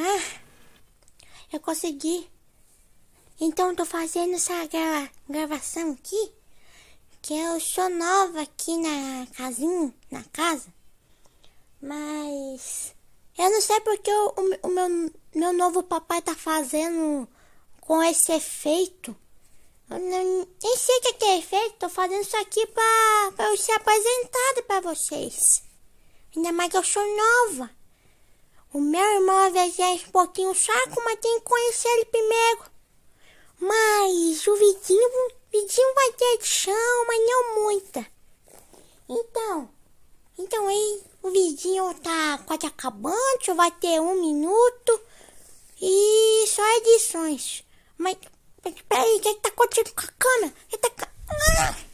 Ah, eu consegui. Então tô fazendo essa grava gravação aqui, que eu sou nova aqui na casinha, na casa. Mas eu não sei porque o, o, o meu, meu novo papai tá fazendo com esse efeito. Eu não, nem sei o que é, é efeito, tô fazendo isso aqui pra, pra eu ser apresentada pra vocês. Ainda mais que eu sou nova. O meu irmão às vezes é um pouquinho saco, mas tem que conhecer ele primeiro. Mas o vidinho, vidinho vai ter de chão, mas não muita. Então, então aí o vidinho tá quase acabando, vai ter um minuto e só edições. Mas, mas peraí, o que, é que tá acontecendo com a cana? Ele tá... Ah!